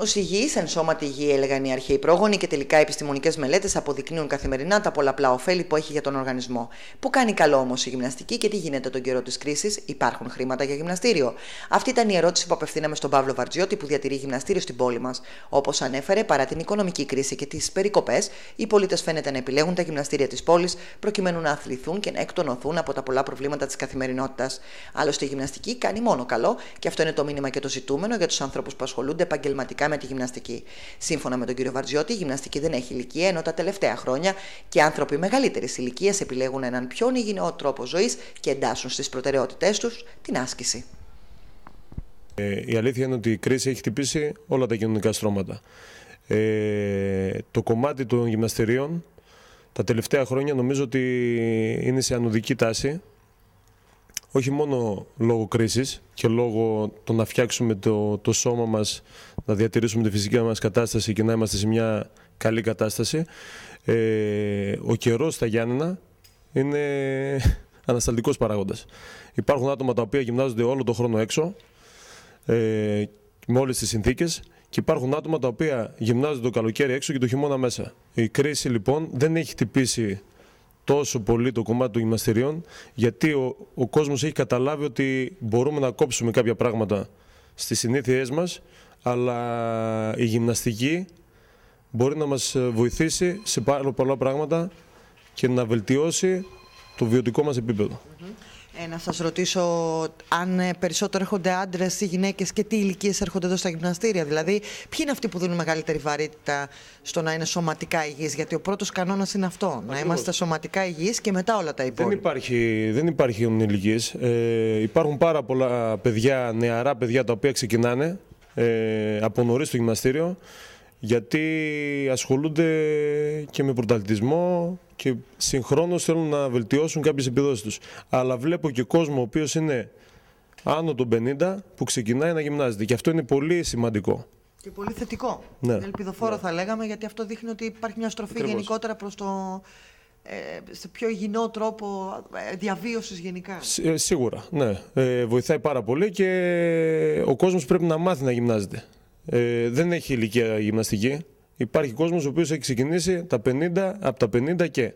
Ως υγιή εν σώματι υγιή, έλεγαν οι αρχαίοι πρόγονοι, και τελικά οι επιστημονικές μελέτες αποδεικνύουν καθημερινά τα πολλαπλά ωφέλη που έχει για τον οργανισμό. Που κάνει καλό όμως η γυμναστική και τι γίνεται τον καιρό της κρίσης, υπάρχουν χρήματα για γυμναστήριο. Αυτή ήταν η ερώτηση που απευθύναμε στον Παύλο Βαρτζιώτη, που διατηρεί γυμναστήριο στην πόλη μας. Όπως ανέφερε, παρά την οικονομική κρίση και τις περικοπές, οι πολίτες φαίνεται να επιλέγουν τα γυμναστήρια της πόλης προκειμένου να αθληθούν και να εκτονωθούν από τα πολλά προβλήματα της καθημερινότητας. Άλλωστε, η γυμναστική κάνει μόνο καλό και αυτό είναι το μήνυμα και το ζητούμενο για τους ανθρώπους που ασχολούνται επαγγελματικά με τη γυμναστική. Σύμφωνα με τον κύριο Βαρτζιώτη, η γυμναστική δεν έχει ηλικία, ενώ τα τελευταία χρόνια και άνθρωποι μεγαλύτερης ηλικίας επιλέγουν έναν πιο υγιεινό τρόπο ζωής και εντάσσουν στις προτεραιότητές τους την άσκηση. Ε, η αλήθεια είναι ότι η κρίση έχει χτυπήσει όλα τα κοινωνικά στρώματα. Ε, το κομμάτι των γυμναστηρίων τα τελευταία χρόνια νομίζω ότι είναι σε ανωδική τάση όχι μόνο λόγω κρίσης και λόγω το να φτιάξουμε το, το σώμα μας, να διατηρήσουμε τη φυσική μας κατάσταση και να είμαστε σε μια καλή κατάσταση. Ε, ο καιρός στα Γιάννενα είναι ανασταλτικός παράγοντας. Υπάρχουν άτομα τα οποία γυμνάζονται όλο τον χρόνο έξω ε, με όλες τις συνθήκες και υπάρχουν άτομα τα οποία γυμνάζονται το καλοκαίρι έξω και το χειμώνα μέσα. Η κρίση λοιπόν δεν έχει χτυπήσει τόσο πολύ το κομμάτι των γυμναστηρίων, γιατί ο, ο κόσμος έχει καταλάβει ότι μπορούμε να κόψουμε κάποια πράγματα στις συνήθειές μας, αλλά η γυμναστική μπορεί να μας ε, βοηθήσει σε πάρα πολλά πράγματα και να βελτιώσει το βιωτικό μας επίπεδο. Ε, να σας ρωτήσω αν ε, περισσότερο έρχονται άντρες ή γυναίκες και τι ηλικίες έρχονται εδώ στα γυμναστήρια. Δηλαδή, ποιοι είναι αυτοί που δίνουν μεγαλύτερη βαρύτητα στο να είναι σωματικά υγιείς. Γιατί ο πρώτος κανόνας είναι αυτό, να είμαστε σωματικά υγιείς και μετά όλα τα υπόλοιπα. Δεν, υπάρχει, δεν υπάρχουν ηλικίες. Ε, υπάρχουν πάρα πολλά παιδιά, νεαρά παιδιά τα οποία ξεκινάνε ε, από νωρίς στο γυμναστήριο γιατί ασχολούνται και με πρωταλτισμό, και συγχρόνως θέλουν να βελτιώσουν κάποιες επιδόσεις τους. Αλλά βλέπω και κόσμο ο οποίος είναι άνω των 50 που ξεκινάει να γυμνάζεται. Και αυτό είναι πολύ σημαντικό. Και πολύ θετικό. Ναι. Ελπιδοφόρο ναι. θα λέγαμε, γιατί αυτό δείχνει ότι υπάρχει μια στροφή Ακριβώς. γενικότερα προς το. Ε, σε πιο υγιεινό τρόπο ε, διαβίωσης γενικά. Ε, σίγουρα, ναι. βοηθάει πάρα πολύ και ο κόσμος πρέπει να μάθει να γυμνάζεται. δεν έχει ηλικία γυμναστική. Υπάρχει κόσμος ο οποίος έχει ξεκινήσει τα 50, από τα 50 και.